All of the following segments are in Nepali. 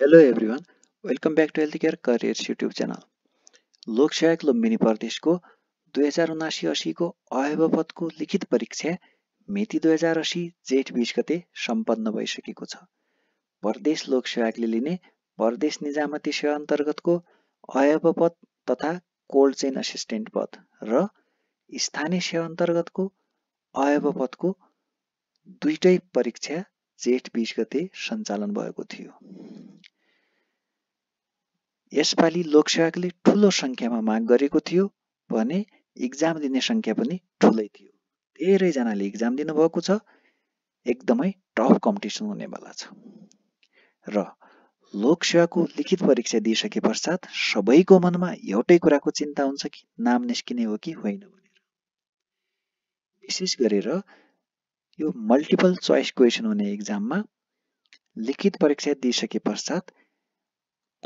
one welcome back to health care careers YouTube channel लोकसेवा लुम्बिनी प्रदेशको दुई हजार उनासी असीको अहेव पदको लिखित परीक्षा मिति दुई हजार असी जेठ बिस गते सम्पन्न भइसकेको छ प्रदेश लोकसेवाकले लिने प्रदेश निजामती सेवा अन्तर्गतको अहेव पद तथा कोल्ड चेन असिस्टेन्ट पद र स्थानीय सेवा अन्तर्गतको अहेव पदको दुइटै परीक्षा जेठ बिस गते सञ्चालन भएको थियो यसपालि लोकसेवाले ठुलो सङ्ख्यामा माग गरेको थियो भने इक्जाम दिने सङ्ख्या पनि ठुलै थियो धेरैजनाले इक्जाम दिनुभएको छ एकदमै टफ कम्पिटिसन हुनेवाला छ र लोकसेवाको लिखित परीक्षा दिइसके पश्चात सबैको मनमा एउटै कुराको चिन्ता हुन्छ कि नाम निस्किने हो कि होइन भनेर विशेष गरेर यो मल्टिपल चोइस क्वेसन हुने इक्जाममा लिखित परीक्षा दिइसके पश्चात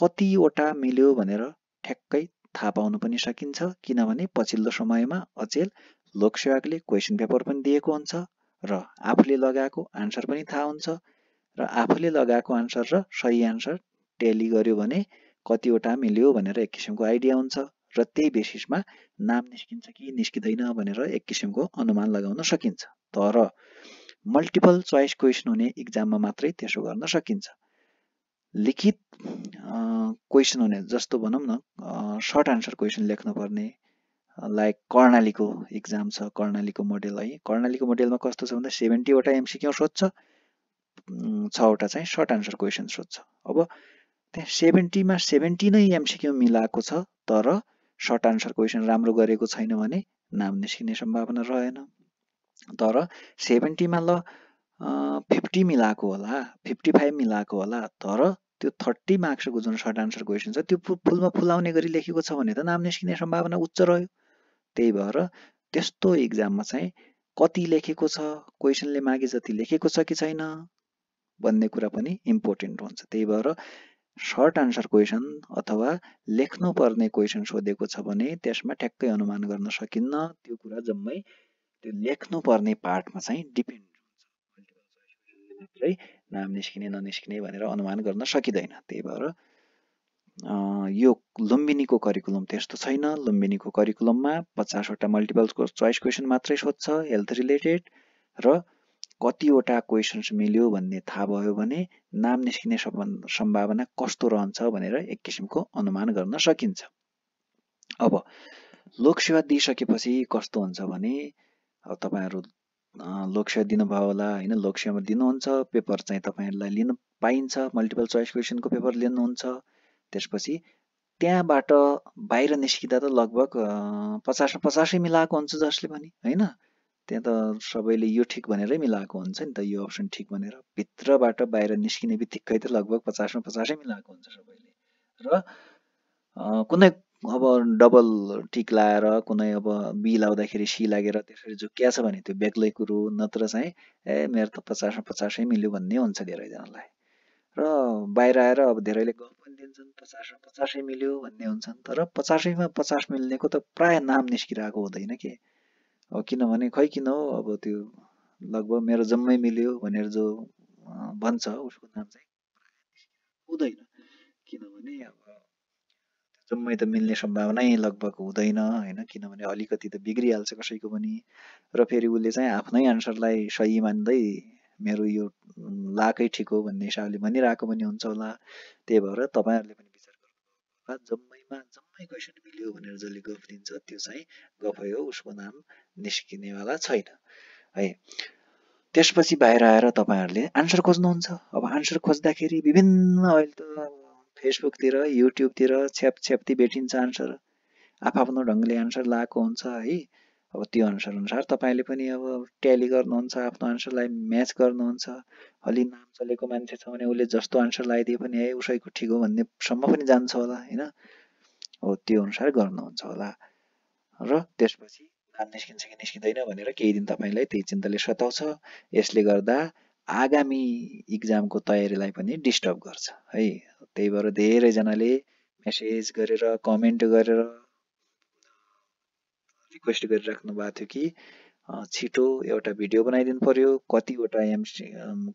कतिवटा मिल्यो भनेर ठ्याक्कै थाहा पाउनु पनि सकिन्छ किनभने पछिल्लो समयमा अचेल लोकसेवाकले क्वेसन पेपर पनि दिएको हुन्छ र आफूले लगाएको आन्सर पनि थाहा हुन्छ र आफूले लगाएको आन्सर र सही आन्सर टेली गर्यो भने कतिवटा मिल्यो भनेर एक किसिमको आइडिया हुन्छ र त्यही बेसिसमा नाम निस्किन्छ कि निस्किँदैन भनेर एक किसिमको अनुमान लगाउन सकिन्छ तर मल्टिपल चोइस क्वेसन हुने इक्जाममा मात्रै त्यसो गर्न सकिन्छ लिखित क्वेसन हुने जस्तो भनौँ न सर्ट आन्सर क्वेसन लेख्नुपर्ने लाइक कर्णालीको इक्जाम छ कर्णालीको मोडेल है कर्णालीको मोडेलमा कस्तो छ भन्दा सेभेन्टीवटा एमसिक्यू सोध्छ छवटा चाहिँ सर्ट आन्सर क्वेसन सोध्छ अब त्यहाँ सेभेन्टीमा सेभेन्टी नै एमसिक्यू मिलाएको छ तर सर्ट आन्सर क्वेसन राम्रो गरेको छैन भने नाम निस्किने सम्भावना रहेन तर सेभेन्टीमा ल फिफ्टी मिलाएको होला फिफ्टी फाइभ मिलाएको होला तर त्यो थर्टी मार्क्सको जुन सर्ट आन्सर क्वेसन छ त्यो फुलमा फुलाउने गरी लेखेको छ भने त नाम निस्किने सम्भावना उच्च रह्यो त्यही भएर त्यस्तो इक्जाममा चाहिँ कति लेखेको छ क्वेसनले मागे जति लेखेको छ कि छैन भन्ने कुरा पनि इम्पोर्टेन्ट हुन्छ त्यही भएर सर्ट आन्सर क्वेसन अथवा लेख्नुपर्ने क्वेसन सोधेको छ भने त्यसमा ठ्याक्कै अनुमान गर्न सकिन्न त्यो कुरा जम्मै त्यो लेख्नुपर्ने पार्टमा चाहिँ डिपेन्ड हुन्छ नाम निस्किने ननिस्किने भनेर अनुमान गर्न सकिँदैन त्यही भएर यो लुम्बिनीको करिकुलम त्यस्तो छैन लुम्बिनीको करिकुलममा पचासवटा मल्टिपल चोइस क्वेसन मात्रै सोध्छ हेल्थ रिलेटेड र कतिवटा क्वेसन्स मिल्यो भन्ने थाहा भयो भने नाम निस्किने सम्भावना कस्तो रहन्छ भनेर एक किसिमको अनुमान गर्न सकिन्छ अब लोकसेवा दिइसकेपछि कस्तो हुन्छ भने अब तपाईँहरू लोकसेवा दिनुभयो होला होइन लोकसेवामा दिनुहुन्छ पेपर चाहिँ तपाईँहरूलाई लिन पाइन्छ मल्टिपल चोइस क्वेसनको पेपर लिनुहुन्छ त्यसपछि त्यहाँबाट बाहिर निस्किँदा त लगभग पचास पचासै मिलाएको हुन्छ जसले पनि होइन त्यहाँ त सबैले यो ठिक भनेरै मिलाएको हुन्छ नि त यो अप्सन ठिक भनेर भित्रबाट बाहिर निस्किने बित्तिकै त लगभग पचासमा पचासै मिलाएको हुन्छ सबैले र कुनै अब डबल टिक लाएर कुनै अब बी लाउँदाखेरि सी लागेर त्यसरी झुक्किया छ भने त्यो बेग्लै कुरो नत्र चाहिँ ए मेरो त पचासमा पचासै मिल्यो भन्ने हुन्छ धेरैजनालाई र बाहिर आएर अब धेरैले गफ पनि दिन्छन् पचासमा पचासै मिल्यो भन्ने हुन्छन् तर पचासैमा पचास मिल्नेको त प्रायः नाम निस्किरहेको हुँदैन कि अब किनभने खै किन हो अब त्यो लगभग मेरो जम्मै मिल्यो भनेर जो भन्छ उसको नाम चाहिँ हुँदैन किनभने अब जम्मै त मिल्ने सम्भावनै लगभग हुँदैन होइन किनभने अलिकति त बिग्रिहाल्छ कसैको पनि र फेरि उसले चाहिँ आफ्नै आन्सरलाई सही मान्दै मेरो यो लाकै ठिक हो भन्ने हिसाबले भनिरहेको पनि हुन्छ होला त्यही भएर तपाईँहरूले पनि विचार गर्नु जम्मैमा जम्मै क्वेसन मिल्यो भनेर जसले गफ दिन्छ त्यो चाहिँ गफ हो उसको नाम निस्किनेवाला छैन है त्यसपछि बाहिर आएर तपाईँहरूले आन्सर खोज्नुहुन्छ अब आन्सर खोज्दाखेरि विभिन्न अहिले त फेसबुकतिर युट्युबतिर छ्याप छ्याप्ती भेटिन्छ आन्सर आफ्नो ढङ्गले आन्सर लाएको हुन्छ है अब त्यो अनुसार तपाईँले पनि अब ट्याली गर्नुहुन्छ आफ्नो आन्सरलाई म्याच गर्नुहुन्छ अलि नाम चलेको मान्छे छ भने उसले जस्तो आन्सर लगाइदिए पनि है उसैको ठिक हो भन्नेसम्म पनि जान्छ होला होइन हो त्यो अनुसार गर्नुहुन्छ होला र त्यसपछि नाम निस्किन्छ कि निस्किँदैन भनेर केही दिन तपाईँलाई त्यही चिन्ताले सताउँछ यसले गर्दा आगामी इक्जामको तयारीलाई पनि डिस्टर्ब गर्छ है त्यही भएर धेरैजनाले मेसेज गरेर कमेन्ट गरेर रिक्वेस्ट गरिराख्नु भएको थियो कि छिटो एउटा भिडियो बनाइदिनु पर्यो कतिवटा एम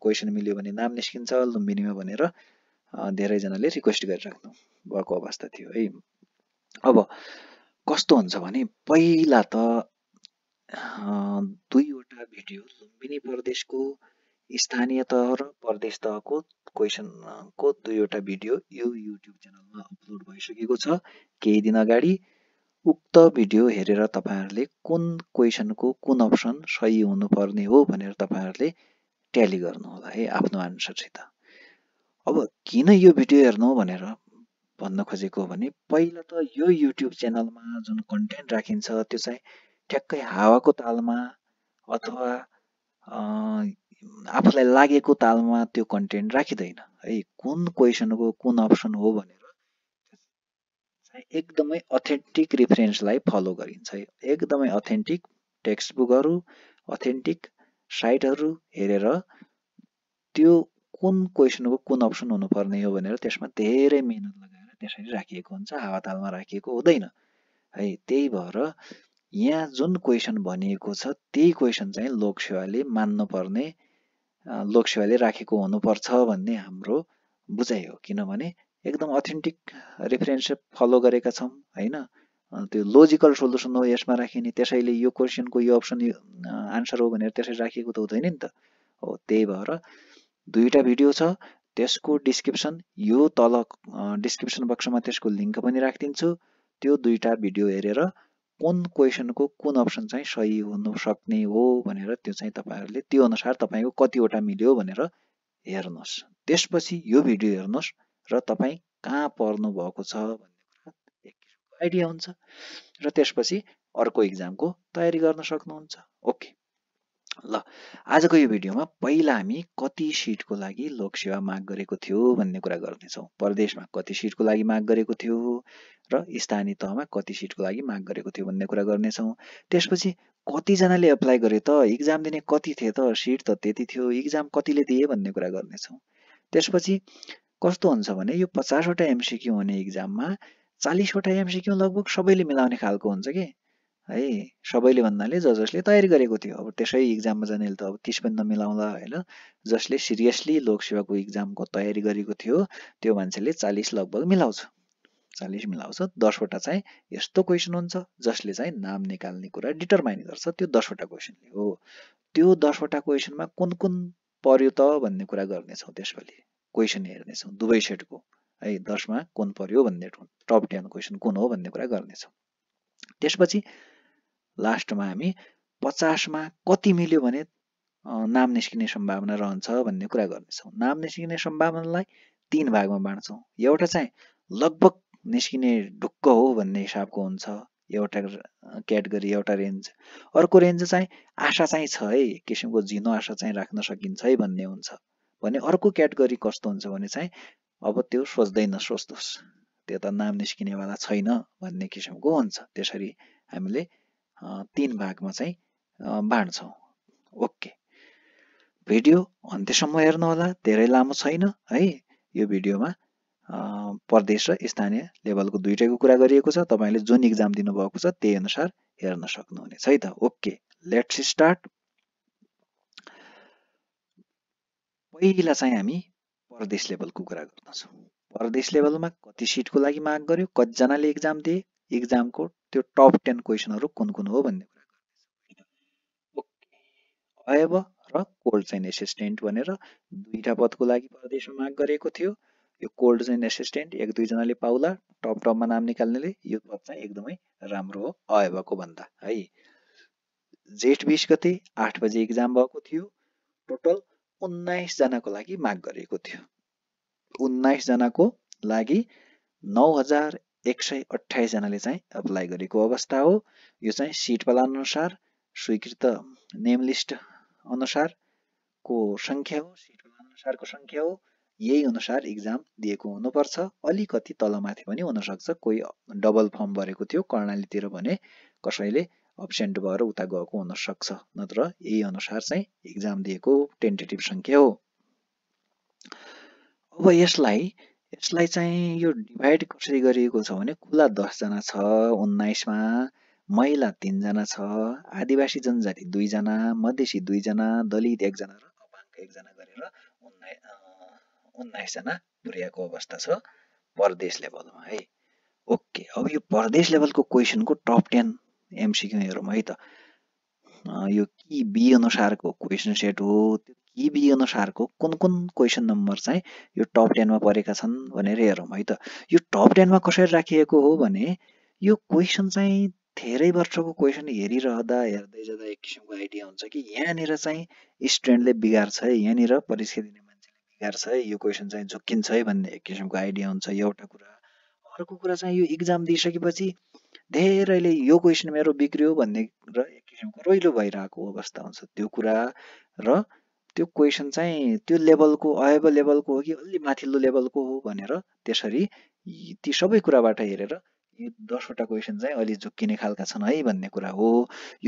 क्वेसन मिल्यो भने नाम निस्किन्छ लुम्बिनीमा भनेर धेरैजनाले रिक्वेस्ट गरिराख्नु भएको अवस्था थियो है अब कस्तो हुन्छ भने पहिला त दुईवटा भिडियो लुम्बिनी प्रदेशको स्थानीय तह र प्रदेश तहको क्वेसनको दुईवटा भिडियो यो युट्युब च्यानलमा अपलोड भइसकेको छ केही दिन अगाडि उक्त भिडियो हेरेर तपाईँहरूले कुन क्वेसनको कुन अप्सन सही हुनुपर्ने हो भनेर तपाईँहरूले ट्याली गर्नुहोला है आफ्नो आन्सरसित अब किन यो भिडियो हेर्नु भनेर भन्न खोजेको हो भने पहिला त यो युट्युब च्यानलमा जुन कन्टेन्ट राखिन्छ त्यो चाहिँ ठ्याक्कै हावाको तालमा अथवा आफूलाई लागेको तालमा त्यो कन्टेन्ट राखिँदैन है कुन क्वेसनको कुन अप्सन हो भनेर एकदमै अथेन्टिक रिफरेन्सलाई फलो गरिन्छ है एकदमै अथेन्टिक टेक्स्ट बुकहरू अथेन्टिक साइटहरू हेरेर त्यो कुन क्वेसनको कुन अप्सन हुनुपर्ने हो भनेर त्यसमा धेरै मिहिनेत लगाएर त्यसरी राखिएको हुन्छ हावातालमा राखिएको हुँदैन है त्यही भएर यहाँ जुन क्वेसन भनिएको छ त्यही क्वेसन चाहिँ लोकसेवाले मान्नुपर्ने लोकसेवाले राखेको हुनुपर्छ भन्ने हाम्रो बुझाइ हो किनभने एकदम अथेन्टिक रेफरेन्स फलो गरेका छौँ होइन त्यो लोजिकल सोल्युसन हो यसमा राखिने त्यसैले यो क्वेसनको यो अप्सन आन्सर हो भनेर त्यसरी राखिएको त हुँदैन नि त हो त्यही भएर दुईवटा भिडियो छ त्यसको डिस्क्रिप्सन यो तल डिस्क्रिप्सन बक्समा त्यसको लिङ्क पनि राखिदिन्छु त्यो दुईवटा भिडियो हेरेर कुन क्वेसनको कुन अप्सन चाहिँ सही हुनु सक्ने हो भनेर त्यो चाहिँ तपाईँहरूले त्यो अनुसार तपाईँको कतिवटा मिल्यो भनेर हेर्नुहोस् त्यसपछि यो भिडियो हेर्नुहोस् र तपाईँ कहाँ पर्नु भएको छ भन्ने कुरा एक आइडिया हुन्छ र त्यसपछि अर्को इक्जामको तयारी गर्न सक्नुहुन्छ ओके ल आजको यो भिडियोमा पहिला हामी कति सिटको लागि लोकसेवा माग गरेको थियो भन्ने कुरा गर्नेछौँ प्रदेशमा कति सिटको लागि माग गरेको थियो र स्थानीय तहमा कति सिटको लागि माग गरेको थियो भन्ने कुरा गर्नेछौँ त्यसपछि कतिजनाले एप्लाई गरे त इक्जाम दिने कति थिए त सिट त त्यति थियो इक्जाम कतिले दिए भन्ने कुरा गर्नेछौँ त्यसपछि कस्तो हुन्छ भने यो पचासवटा एमसिक्यू हुने इक्जाममा चालिसवटा एमसिक्यू लगभग सबैले मिलाउने खालको हुन्छ कि है सबैले भन्नाले ज जसले तयारी गरेको थियो अब त्यसै इक्जाममा जानेले त अब तिस पनि नमिलाउँला होइन जसले सिरियसली लोकसेवाको इक्जामको तयारी गरेको थियो त्यो मान्छेले चालिस लगभग मिलाउँछ चालिस मिलाउँछ दसवटा चाहिँ यस्तो क्वेसन हुन्छ जसले चाहिँ नाम निकाल्ने कुरा डिटरमाइन गर्छ त्यो दसवटा क्वेसनले हो त्यो दसवटा क्वेसनमा कुन कुन पर्यो त भन्ने कुरा गर्नेछौँ त्यसपालि क्वेसन हेर्नेछौँ दुवै सेटको है दसमा कुन पर्यो भन्ने टप टेन क्वेसन कुन हो भन्ने कुरा गर्नेछौँ त्यसपछि लास्टमा हामी पचासमा कति मिल्यो भने नाम निस्किने सम्भावना रहन्छ भन्ने कुरा गर्नेछौँ नाम निस्किने सम्भावनालाई तिन भागमा बाँड्छौँ एउटा चाहिँ लगभग निस्किने ढुक्क हो भन्ने हिसाबको हुन्छ एउटा क्याटेगरी एउटा रेन्ज अर्को रेन्ज चाहिँ आशा चाहिँ छ है किसिमको झिनो आशा चाहिँ राख्न सकिन्छ है भन्ने हुन्छ भने अर्को क्याटेगरी कस्तो हुन्छ भने चाहिँ अब त्यो सोच्दैन सोच्नुहोस् त्यो त नाम निस्किनेवाला छैन भन्ने किसिमको हुन्छ त्यसरी हामीले तिन भागमा चाहिँ बाँड्छौँ ओके भिडियो अन्त्यसम्म हेर्नुहोला धेरै लामो छैन है यो भिडियोमा प्रदेश र स्थानीय लेभलको दुइटैको कुरा गरिएको छ तपाईँले जुन इक्जाम दिनुभएको छ त्यही अनुसार हेर्न सक्नुहुनेछ है त ओके लेट्स स्टार्ट पहिला चाहिँ हामी प्रदेश लेभलको कुरा गर्दछौँ प्रदेश लेभलमा कति सिटको लागि माग गर्यो कतिजनाले इक्जाम दिए इक्जामको त्यो टप टेन क्वेसनहरू कुन कुन हो भन्ने कुरा र कोल्ड चाहिँ एसिस्टेन्ट भनेर दुईवटा पदको लागि परदेशमा माग गरेको थियो यो कोल्ड चाहिँ एसिस्टेन्ट एक दुईजनाले पाउला टप टपमा नाम निकाल्नेले यो पद चाहिँ एकदमै राम्रो हो अयवको भन्दा है जेठ बिस गते आठ बजे इक्जाम भएको थियो टोटल उन्नाइसजनाको लागि माग गरेको थियो उन्नाइसजनाको लागि नौ हजार एक सय अठाइसजनाले चाहिँ एप्लाई गरेको अवस्था हो यो चाहिँ सिट प्लान अनुसार स्वीकृत नेम लिस्ट अनुसारको सङ्ख्या हो सिट प्लान अनुसारको सङ्ख्या हो यही अनुसार इक्जाम दिएको हुनुपर्छ अलिकति तलमाथि पनि हुनसक्छ कोही डबल फर्म भरेको थियो कर्णालीतिर भने कसैले अब्सेन्ट भएर उता गएको हुनसक्छ नत्र यही अनुसार चाहिँ इक्जाम दिएको टेन्टेटिभ सङ्ख्या हो अब यसलाई यसलाई चाहिँ यो डिभाइड कसरी गरिएको छ भने खुला दसजना छ उन्नाइसमा महिला तिनजना छ आदिवासी जनजाति दुईजना मधेसी दुईजना दलित एकजना र अपाङ्ग एकजना गरेर उन्नाइ उन्नाइसजना पुर्याएको अवस्था छ प्रदेश लेभलमा है ओके अब यो प्रदेश लेभलको क्वेसनको टप टेन एमसिक्यू हेरौँ है त यो कि बी अनुसारको क्वेसन सेट हो त्यो किबी अनुसारको कुन कुन क्वेसन नम्बर चाहिँ यो टप टेनमा परेका छन् भनेर हेरौँ है त यो टप टेनमा कसरी राखिएको हो भने यो क्वेसन चाहिँ धेरै वर्षको क्वेसन हेरिरहँदा हेर्दै जाँदा एक किसिमको आइडिया हुन्छ कि यहाँनिर चाहिँ स्टुडेन्टले बिगार्छ है यहाँनिर परीक्षा दिने मान्छेले बिगार्छ है यो क्वेसन चाहिँ झुक्किन्छ है भन्ने एक किसिमको आइडिया हुन्छ एउटा कुरा अर्को कुरा चाहिँ यो इक्जाम दिइसकेपछि धेरैले यो क्वेसन मेरो बिग्रियो भन्ने र एक किसिमको रोइलो भइरहेको अवस्था हुन्छ त्यो कुरा र त्यो क्वेसन चाहिँ त्यो लेभलको अयव लेभलको हो कि अलि माथिल्लो लेभलको हो भनेर त्यसरी ती सबै कुराबाट हेरेर यो दसवटा क्वेसन चाहिँ अलि झुक्किने खालका छन् है भन्ने कुरा हो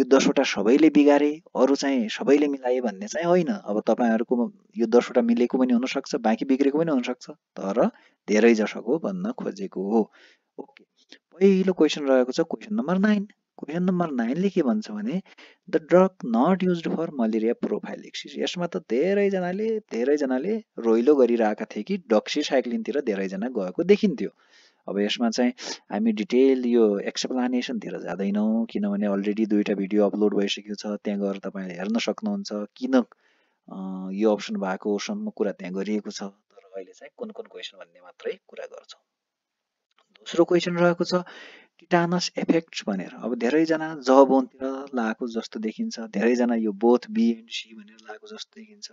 यो दसवटा सबैले बिगारे अरू चाहिँ सबैले मिलाए भन्ने चाहिँ होइन अब तपाईँहरूको यो दसवटा मिलेको पनि हुनसक्छ बाँकी बिग्रेको पनि हुनसक्छ तर धेरै जसोको भन्न खोजेको हो ओके पहिलो क्वेसन रहेको छ question number nine question number नाइनले के भन्छ भने the drug not use for malaria prophylaxis यसमा त धेरैजनाले धेरैजनाले रोइलो गरिरहेका थिए कि डक्सिसाइक्लिनतिर धेरैजना गएको देखिन्थ्यो अब यसमा चाहिँ हामी डिटेल यो एक्सप्लानेसनतिर जाँदैनौँ किनभने अलरेडी दुईवटा भिडियो अपलोड भइसकेको छ त्यहाँ गएर तपाईँले हेर्न सक्नुहुन्छ किन यो अप्सन भएको सम्म कुरा त्यहाँ गरिएको छ तर अहिले चाहिँ कुन कुन क्वेसन भन्ने मात्रै कुरा गर्छौँ दोस्रो क्वेसन रहेको छ टिटानस इफेक्ट भनेर अब धेरैजना ज बोनतिर लाएको जस्तो देखिन्छ धेरैजना यो बोथ बी एन्ड सी भनेर लगाएको जस्तो देखिन्छ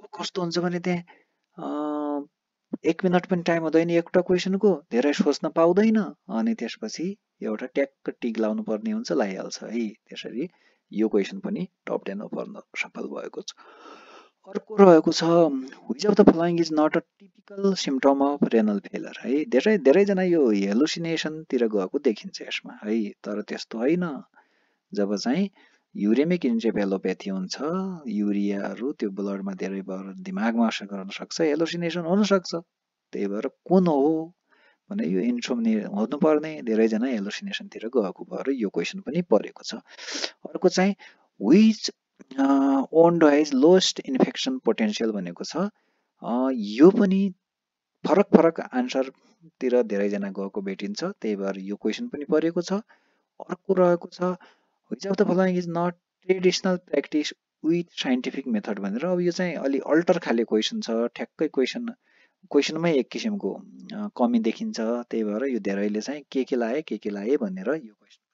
अब कस्तो हुन्छ भने त्यहाँ एक मिनट पनि टाइम हुँदैन एउटा क्वेसनको धेरै सोच्न पाउँदैन अनि त्यसपछि एउटा ट्याक्क टिक लाउनु पर्ने हुन्छ लगाइहाल्छ है त्यसरी यो क्वेसन पनि टप टेनमा पर्न सफल भएको छ अर्को रहेको छ which of the following is not a typical symptom of renal failure है धेरै धेरैजना यो हेलुसिनेसनतिर गएको देखिन्छ यसमा है तर त्यस्तो होइन जब चाहिँ युरेमिक इन्सेपेलोप्याथी हुन्छ युरियाहरू त्यो ब्लडमा धेरै भएर दिमागमा असर गर्न सक्छ हेलोसिनेसन हुनसक्छ त्यही भएर कुन हो भने यो इन्सोम्ने हुनुपर्ने धेरैजना हेलोसिनेसनतिर गएको भएर यो क्वेसन पनि परेको छ अर्को चाहिँ which one dies lowest infection potential भनेको छ यो पनि फरक फरक आन्सरतिर धेरैजना गएको भेटिन्छ त्यही भएर यो क्वेसन पनि परेको छ अर्को रहेको छ which of the following is not traditional practice with scientific method भनेर अब यो चाहिँ अलि अल्टर खाले क्वेसन छ ठ्याक्कै क्वेसन क्वेसनमै एक किसिमको कमी देखिन्छ त्यही भएर यो धेरैले चाहिँ के के लाए के के लाए भनेर यो क्वेसन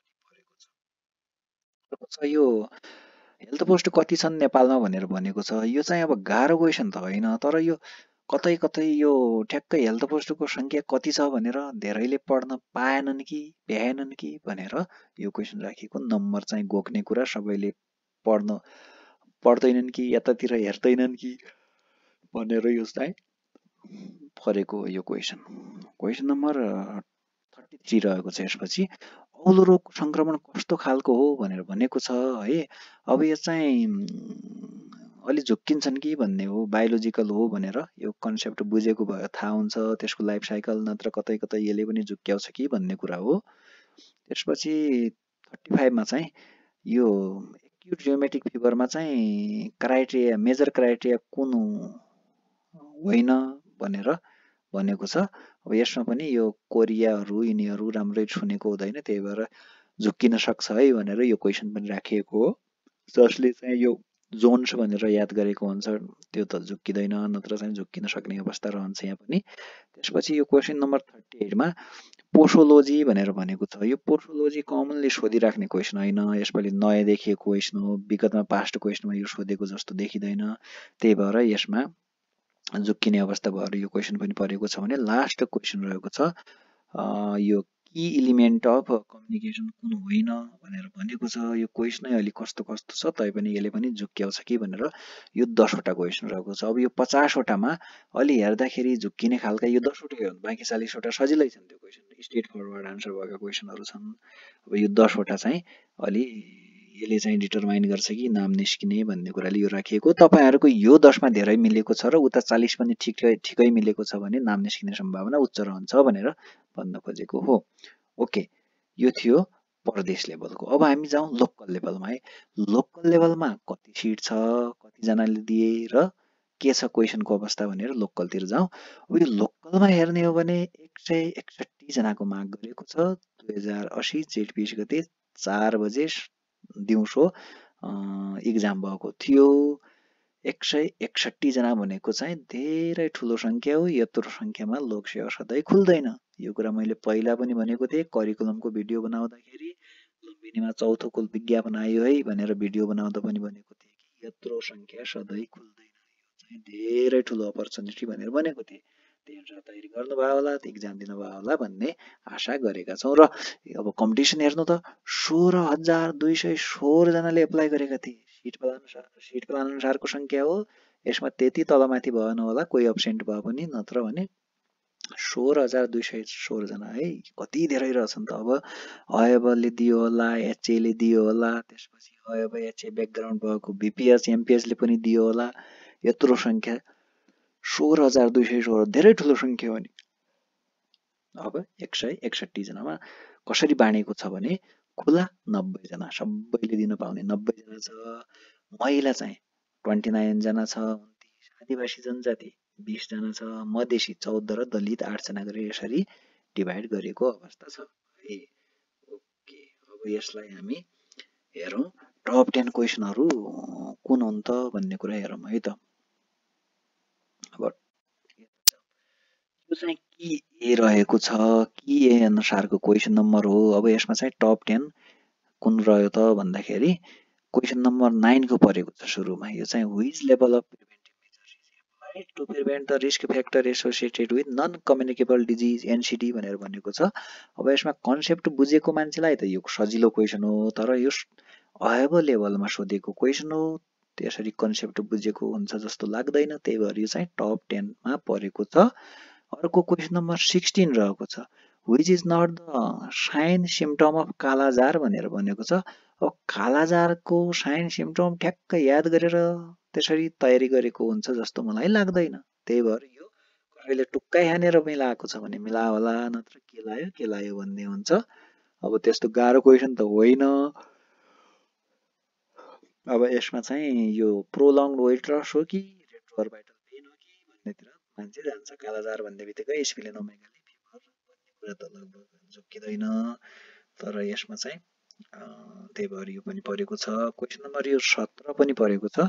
परेको छ यो हेल्थ पोस्ट कति छन् नेपालमा भनेर भनेको छ यो चाहिँ अब गाह्रो क्वेसन त होइन तर यो कतै कतै यो ठ्याक्कै हेल्थ पोस्टको सङ्ख्या कति छ भनेर धेरैले पढ्न पाएनन् कि भ्याएनन् कि भनेर यो क्वेसन राखेको नम्बर चाहिँ गोक्ने कुरा सबैले पढ्न पढ्दैनन् कि यतातिर हेर्दैनन् कि भनेर यो चाहिँ परेको यो question question number thirty three रहेको छ यसपछि औलो रोग सङ्क्रमण कस्तो खालको हो भनेर भनेको छ है अब यो चाहिँ अलि झुक्किन्छन् कि भन्ने हो बायोलोजिकल हो भनेर यो कन्सेप्ट बुझेको भए थाहा हुन्छ त्यसको लाइफ साइकल नत्र कतै कतै यसले पनि झुक्क्याउँछ कि भन्ने कुरा हो त्यसपछि थर्टी फाइभमा चाहिँ यो एक्युट जियोमेटिक फिभरमा चाहिँ क्राइटेरिया मेजर क्राइटेरिया कुन होइन भनेर भनेको छ अब यसमा पनि यो कोरियाहरू यिनीहरू राम्रै छुनेको हुँदैन त्यही भएर झुक्किन सक्छ है भनेर यो क्वेसन पनि राखिएको हो जसले चाहिँ यो जोन्स भनेर याद गरेको हुन्छ त्यो त झुक्किँदैन नत्र चाहिँ झुक्किन सक्ने अवस्था रहन्छ यहाँ पनि त्यसपछि यो क्वेसन नम्बर थर्टी एटमा पोसोलोजी भनेर भनेको छ यो पोसोलोजी कमनली सोधिराख्ने क्वेसन होइन यसपालि नयाँ देखिएको क्वेसन हो विगतमा पास्ट क्वेसनमा यो सोधेको जस्तो देखिँदैन त्यही भएर यसमा झुक्किने अवस्था भएर यो क्वेसन पनि परेको छ भने लास्ट क्वेसन रहेको छ यो कि इलिमेन्ट अफ कम्युनिकेसन कुन होइन भनेर भनेको छ यो क्वेसनै अलिक कस्तो कस्तो छ तैपनि यसले पनि झुक्क्याउँछ कि भनेर यो दसवटा क्वेसन रहेको छ अब यो पचासवटामा अलि हेर्दाखेरि झुक्किने खालका यो दसवटा हो बाँकी चालिसवटा सजिलै छन् त्यो क्वेसन स्टेट फरवर्ड आन्सर भएका क्वेसनहरू छन् अब यो दसवटा चाहिँ अलि यसले चाहिँ डिटरमाइन गर्छ कि नाम निस्किने भन्ने कुराले यो राखिएको तपाईँहरूको यो दसमा धेरै मिलेको छ र उता चालिस पनि ठिक ठिकै मिलेको छ भने नाम निस्किने सम्भावना उच्च रहन्छ भनेर भन्न खोजेको हो ओके यो थियो प्रदेश लेभलको अब हामी जाउँ लोकल लेभलमा है लोकल लेभलमा कति सिट छ कतिजनाले दिए र के छ क्वेसनको अवस्था भनेर लोकलतिर जाउँ अब यो लोकलमा हेर्ने हो भने एक सय एकसट्ठीजनाको माग गरेको छ दुई हजार असी जेठ बिस गते चार बजे दिउँसो इक्जाम भएको थियो एक सय एकसट्ठीजना भनेको चाहिँ धेरै ठुलो सङ्ख्या हो यत्रो सङ्ख्यामा लोकसेवा सधैँ खुल्दैन यो कुरा मैले पहिला पनि भनेको थिएँ करिकुलमको भिडियो बनाउँदाखेरि लुम्बिनीमा चौथो कुल विज्ञापन आयो है भनेर भिडियो बनाउँदा पनि भनेको थिएँ कि यत्रो सङ्ख्या सधैँ खुल्दैन यो चाहिँ धेरै ठुलो अपर्च्युनिटी भनेर भनेको थिएँ धेरै तयारी गर्नुभयो होला इक्जाम दिनुभयो होला भन्ने आशा गरेका छौँ र अब कम्पिटिसन हेर्नु त सोह्र हजार दुई सय सोह्रजनाले एप्लाई गरेका थिए सिट अनुसार सिट अनुसारको सङ्ख्या हो यसमा त्यति तलमाथि भएन होला कोही एब्सेन्ट भयो पनि नत्र भने सोह्र हजार दुई सय सोह्रजना है कति धेरै रहेछन् त अब अयबले दियो होला एचएले दियो होला त्यसपछि अयब एचए ब्याकग्राउन्ड भएको बिपिएस एमपिएसले पनि दियो होला यत्रो सङ्ख्या सोह्र हजार दुई सय सोह्र धेरै ठुलो सङ्ख्या हो नि अब एक सय एकसट्ठीजनामा कसरी बाँडेको छ भने खुला नब्बेजना सबैले दिन पाउने नब्बेजना छ महिला चाहिँ ट्वेन्टी नाइनजना छ उन्तिस आदिवासी जनजाति बिसजना छ मधेसी चौध र दलित आठजना गरेर यसरी डिभाइड गरेको अवस्था छ है ओके अब यसलाई हामी हेरौँ टप टेन क्वेसनहरू कुन हुन् त भन्ने कुरा हेरौँ है त चाहिँ के ए रहेको छ के ए अनुसारको क्वेसन नम्बर हो अब यसमा चाहिँ टप टेन कुन रह्यो त भन्दाखेरि क्वेसन नम्बर नाइनको परेको छ सुरुमा यो चाहिँ which level of to prevent the risk factor associated with non communicable disease NCD भनेर भनेको छ अब यसमा कन्सेप्ट बुझेको मान्छेलाई त यो सजिलो क्वेसन हो तर यो अहेब लेभलमा सोधेको क्वेसन हो त्यसरी कन्सेप्ट बुझेको हुन्छ जस्तो लाग्दैन त्यही भएर यो चाहिँ टप टेनमा परेको छ अर्को क्वेसन नम्बर सिक्सटिन रहेको छ which is not the sign symptom of kala azar भनेर भनेको छ अब कालाजारको साइन सिम्टम ठ्याक्कै याद गरेर त्यसरी तयारी गरेको हुन्छ जस्तो मलाई लाग्दैन त्यही भएर यो कसैले टुक्कै हानेर मिलाएको छ भने मिला होला नत्र के लायो के लायो भन्ने हुन्छ अब त्यस्तो गाह्रो क्वेसन त होइन अब यसमा चाहिँ यो प्रोलङ वेट लस हो कि रेट्रोभाइटल पेन हो कि भन्नेतिर मान्छे जान्छ कालाजार भन्ने बित्तिकै एसपीले फिभर भन्ने कुरा त लगभग झुक्किँदैन तर यसमा चाहिँ त्यही भएर यो पनि परेको छ क्वेसन नम्बर यो सत्र पनि परेको छ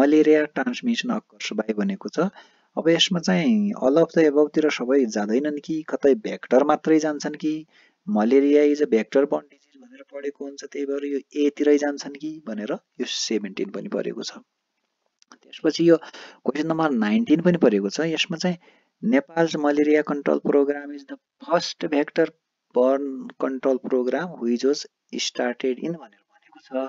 मलेरिया ट्रान्समिसन अक्कर्स बाई भनेको छ अब यसमा चाहिँ अल अफ द एबभतिर सबै जाँदैनन् कि कतै भ्याक्टर मात्रै जान्छन् कि malaria is a vector borne disease भनेर पढेको हुन्छ त्यही भएर यो एतिरै जान्छन् कि भनेर यो सेभेन्टिन पनि परेको छ त्यसपछि यो क्वेसन नम्बर नाइन्टिन पनि परेको छ यसमा चाहिँ Nepal malaria control program is the first vector borne control program which was started in भनेर भनेको छ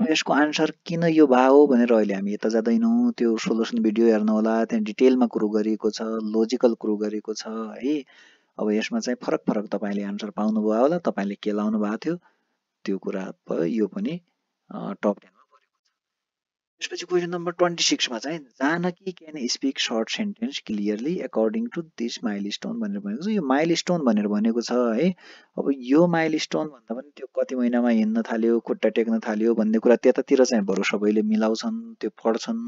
अब यसको आन्सर किन यो भयो भनेर अहिले हामी यता जाँदैनौँ त्यो सोल्युसन भिडियो हेर्नु होला त्यहाँ डिटेलमा कुरो गरिएको छ लोजिकल कुरो गरेको छ है अब यसमा चाहिँ फरक फरक तपाईँले आन्सर पाउनुभयो होला तपाईँले के लाउनु भएको थियो त्यो कुरा यो पनि टप टेन त्यसपछि क्वेसन नम्बर ट्वेन्टी सिक्समा चाहिँ Janaki can speak short sentence clearly according to this milestone भनेर भनेको छ यो माइल स्टोन भनेर भनेको छ है अब यो माइल स्टोन भन्दा पनि त्यो कति महिनामा हिँड्न थाल्यो खुट्टा टेक्न थाल्यो भन्ने कुरा त्यतातिर चाहिँ बरु सबैले मिलाउँछन् त्यो पढ्छन्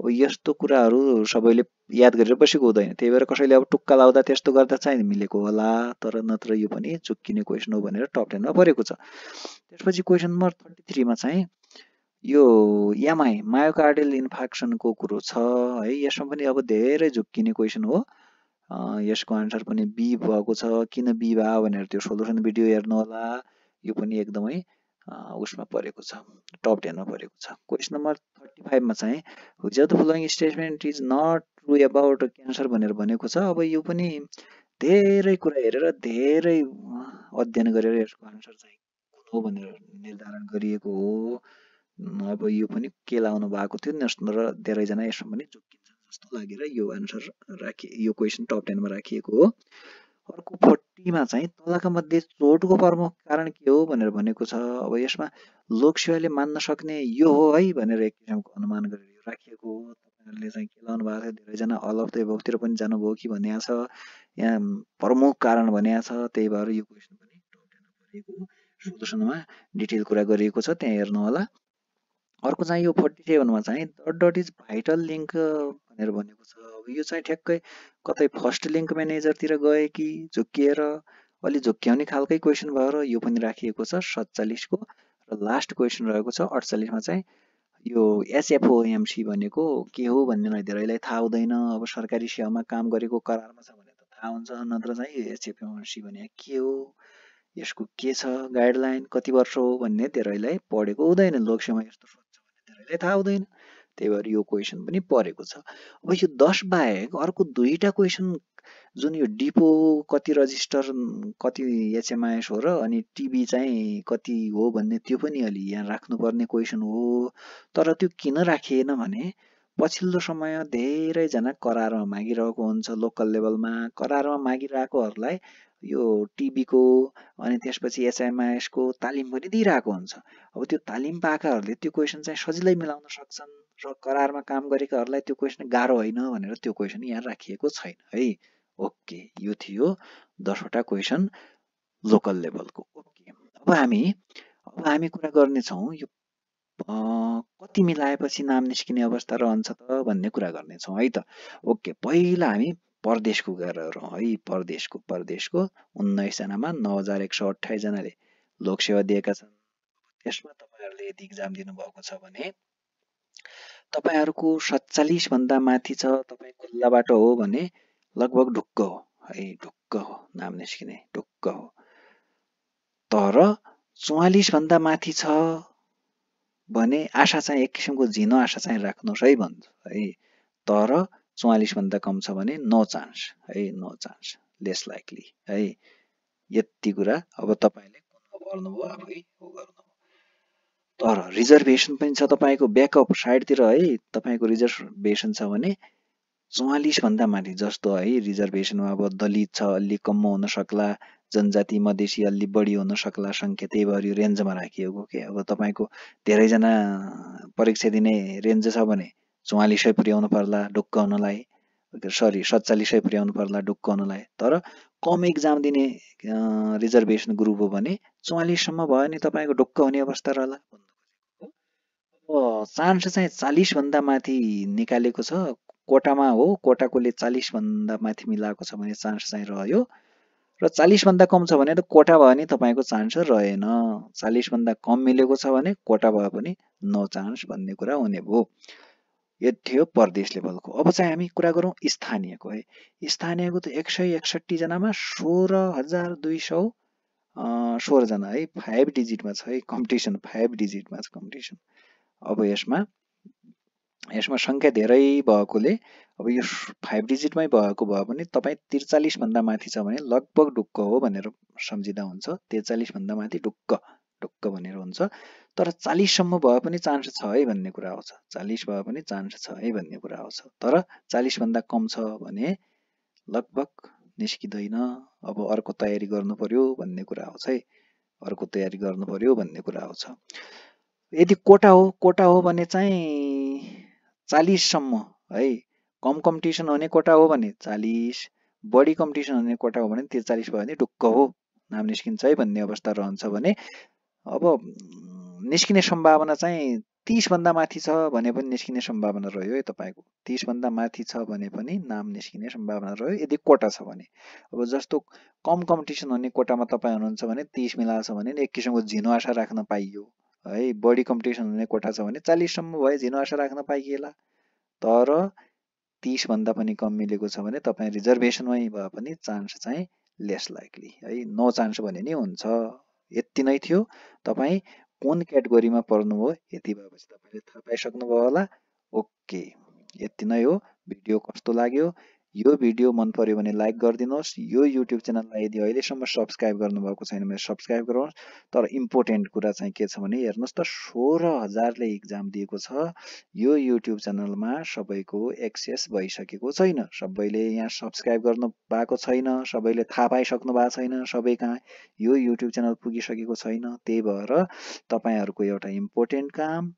अब यस्तो कुराहरू सबैले याद गरेर बसेको हुँदैन त्यही भएर कसैले अब टुक्का लाउँदा त्यस्तो गर्दा चाहिँ मिलेको होला तर नत्र यो पनि चुक्किने क्वेसन हो भनेर टप टेनमा परेको छ त्यसपछि क्वेसन नम्बर थर्टी थ्रीमा चाहिँ यो एमआई मायोकार्डियल इन्फेक्सनको कुरो छ है यसमा पनि अब धेरै झुक्किने क्वेसन हो यसको आन्सर पनि बी भएको छ किन बी भयो भनेर त्यो सोल्युसन भिडियो हेर्नु होला यो पनि एकदमै उसमा परेको छ टप टेनमा परेको छ क्वेसन नम्बर थर्टी फाइभमा चाहिँ whose the following statement is not true about cancer भनेर भनेको छ अब यो पनि धेरै कुरा हेरेर धेरै अध्ययन गरेर यसको आन्सर चाहिँ हो भनेर निर्धारण गरिएको हो अब यो पनि के लाउनु भएको थियो र धेरैजना यसमा पनि जोकिन्छन् जस्तो लागेर यो आन्सर राखि यो क्वेसन टप टेनमा राखिएको हो अर्को फोर्टीमा चाहिँ तलका मध्ये चोटको प्रमुख कारण के हो भनेर भनेको छ अब यसमा लोकसेवाले मान्न सक्ने यो हो है भनेर एक किसिमको अनुमान गरेर यो राखिएको हो तपाईँहरूले चाहिँ के लाउनु भएको थियो धेरैजना अफ द एभोभतिर पनि जानुभयो कि भनिया छ यहाँ प्रमुख कारण भनिया छ त्यही भएर यो क्वेसन पनि टप टेनमा राखिएको हो सोल्युसनमा डिटेल कुरा गरिएको छ त्यहाँ हेर्नु होला अर्को चाहिँ यो फोर्टी सेभेनमा चाहिँ dot dot is vital link भनेर भनेको छ अब यो चाहिँ ठ्याक्कै कतै फर्स्ट लिङ्क म्यानेजरतिर गए कि झुक्किएर अलि झुक्क्याउने खालकै क्वेसन भएर यो पनि राखिएको छ सत्तालिसको र लास्ट क्वेसन रहेको छ अडचालिसमा चाहिँ यो एसएफओएमसी भनेको के हो भन्ने धेरैलाई थाहा हुँदैन अब सरकारी सेवामा काम गरेको करारमा छ भने त थाहा हुन्छ नत्र चाहिँ एसएफओएमसी भने के हो यसको के छ गाइडलाइन कति वर्ष हो भन्ने धेरैलाई पढेको हुँदैन लोकसेवा यस्तो हामीलाई थाहा हुँदैन त्यही भएर यो क्वेसन पनि परेको छ अब यो दस बाहेक अर्को दुईवटा क्वेसन जुन यो डिपो कति रजिस्टर कति एचएमआइएस हो र अनि टिभी चाहिँ कति हो भन्ने त्यो पनि अलि यहाँ राख्नुपर्ने क्वेसन हो तर त्यो किन राखिएन भने पछिल्लो समय धेरैजना करारमा मागिरहेको हुन्छ लोकल लेभलमा करारमा मागिरहेकोहरूलाई यो टिबीको अनि त्यसपछि एसएमआइएसको तालिम पनि दिइरहेको हुन्छ अब त्यो तालिम पाएकाहरूले त्यो क्वेसन चाहिँ सजिलै मिलाउन सक्छन् र करारमा काम गरेकाहरूलाई त्यो क्वेसन गाह्रो होइन भनेर त्यो क्वेसन यहाँ राखिएको छैन है ओके यो थियो दसवटा क्वेसन लोकल लेभलको ओके अब हामी अब हामी कुरा गर्नेछौँ यो कति मिलाएपछि नाम निस्किने अवस्था रहन्छ त भन्ने कुरा गर्नेछौँ है त ओके पहिला हामी परदेशको गरेर है परदेशको परदेशको उन्नाइसजनामा नौ हजार एक सौ अठाइसजनाले लोकसेवा दिएका छन् यसमा तपाईँहरूले यदि इक्जाम दिनुभएको छ भने तपाईँहरूको सत्तालिसभन्दा माथि छ तपाईँ खुल्लाबाट हो भने लगभग ढुक्क हो है ढुक्क हो नाम निस्किने ढुक्क हो तर चौवालिसभन्दा माथि छ भने आशा चाहिँ एक किसिमको झिनो आशा चाहिँ राख्नुहोस् है भन्छ है तर चौवालिसभन्दा कम छ भने नो चान्स है नो चान्स लेस लाइकली है यति कुरा अब तपाईँले गर्नुभयो आफै गर्नुभयो तर रिजर्भेसन पनि छ तपाईँको ब्याकअप साइडतिर है तपाईँको रिजर्भेसन छ भने चौवालिसभन्दा माथि जस्तो है रिजर्भेसनमा अब दलित छ अलि कम्म हुन सक्ला जनजाति मधेसी अलि बढी हुन सक्ला सङ्ख्या त्यही भएर यो रेन्जमा राखिएको के अब तपाईँको धेरैजना परीक्षा दिने रेन्ज छ भने चौवालिसै पुर्याउनु पर्ला ढुक्क हुनलाई सरी सत्तालिसै पुर्याउनु पर्ला ढुक्क तर कम इक्जाम दिने रिजर्भेसन ग्रुप हो भने चौवालिससम्म भयो भने तपाईँको ढुक्क हुने अवस्था रहला अब चान्स चाहिँ चालिसभन्दा माथि निकालेको छ कोटामा हो कोटाकोले चालिसभन्दा माथि मिलाएको छ भने चान्स चाहिँ रह्यो र चालिसभन्दा कम छ भने त कोटा भयो भने तपाईँको चान्स रहेन चालिसभन्दा कम मिलेको छ भने कोटा भए पनि नो चान्स भन्ने कुरा हुने भयो यो थियो प्रदेश लेभलको अब चाहिँ हामी कुरा गरौँ स्थानीयको है स्थानीयको त एक सय एकसट्ठीजनामा सोह्र हजार दुई सौ सोह्रजना है फाइभ डिजिटमा छ है कम्पिटिसन फाइभ डिजिटमा छ कम्पिटिसन अब यसमा यसमा सङ्ख्या धेरै भएकोले अब यो फाइभ डिजिटमै भएको भयो भने तपाईँ त्रिचालिसभन्दा माथि छ भने लगभग ढुक्क हो भनेर सम्झिँदा हुन्छ त्रिचालिसभन्दा माथि ढुक्क ढुक्क भनेर हुन्छ तर चालिससम्म भए पनि चान्स छ है भन्ने कुरा आउँछ चालिस भए पनि चान्स छ है भन्ने कुरा आउँछ तर चालिसभन्दा कम छ भने लगभग निस्किँदैन अब अर्को तयारी गर्नु पर्यो भन्ने कुरा आउँछ है अर्को तयारी गर्नु पर्यो भन्ने कुरा आउँछ यदि कोटा हो कोटा हो भने चाहिँ चालिससम्म है कम कम्पिटिसन हुने कोटा हो भने चालिस बढी कम्पिटिसन हुने कोटा हो भने त्रिचालिस भयो भने ढुक्क हो नाम निस्किन्छ है भन्ने अवस्था रहन्छ भने अब निस्किने सम्भावना चाहिँ तिसभन्दा माथि छ भने पनि निस्किने सम्भावना रह्यो है तपाईँको तिसभन्दा माथि छ भने पनि नाम निस्किने सम्भावना रह्यो यदि कोटा छ भने अब जस्तो कम कम्पिटिसन हुने कोटामा तपाईँ हुनुहुन्छ भने तिस मिला छ भने एक किसिमको झिनो आशा राख्न पाइयो है बढी कम्पिटिसन हुने कोटा छ भने चालिससम्म भए झिनो आशा राख्न पाइएला तर तिसभन्दा पनि कम मिलेको छ भने तपाईँ रिजर्भेसनमै भए पनि चान्स चाहिँ लेस लाइकली है नो चान्स भने नि हुन्छ यति नै थियो तपाईँ कुन क्याटेगोरीमा पर्नुभयो यति भएपछि तपाईँले थाहा पाइसक्नुभयो होला ओके यति नै हो भिडियो कस्तो लाग्यो यो भिडियो मन पर्यो भने लाइक गरिदिनुहोस् यो युट्युब च्यानललाई यदि अहिलेसम्म सब्सक्राइब गर्नुभएको छैन भने सब्सक्राइब गराउनुहोस् तर इम्पोर्टेन्ट कुरा चाहिँ के छ भने हेर्नुहोस् त सोह्र हजारले इक्जाम दिएको छ यो युट्युब च्यानलमा सबैको एक्सेस भइसकेको छैन सबैले यहाँ सब्सक्राइब गर्नु भएको छैन सबैले थाहा पाइसक्नु भएको छैन सबै कहाँ यो युट्युब च्यानल पुगिसकेको छैन त्यही भएर तपाईँहरूको एउटा इम्पोर्टेन्ट काम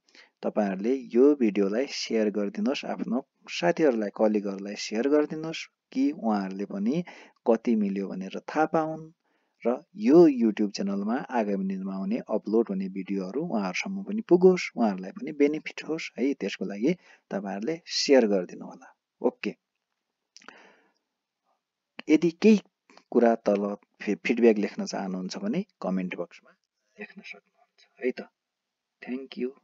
तपाईँहरूले यो भिडियोलाई सेयर गरिदिनुहोस् आफ्नो साथीहरूलाई कलिगहरूलाई सेयर गरिदिनुहोस् कि उहाँहरूले पनि कति मिल्यो भनेर थाहा पाउन् र यो युट्युब च्यानलमा आगामी दिनमा आउने अपलोड हुने भिडियोहरू उहाँहरूसम्म पनि पुगोस् उहाँहरूलाई पनि बेनिफिट होस् है त्यसको लागि तपाईँहरूले सेयर गरिदिनु होला ओके यदि केही कुरा तल फिडब्याक लेख्न चाहनुहुन्छ भने कमेन्ट बक्समा लेख्न सक्नुहुन्छ है त थ्याङ्क यू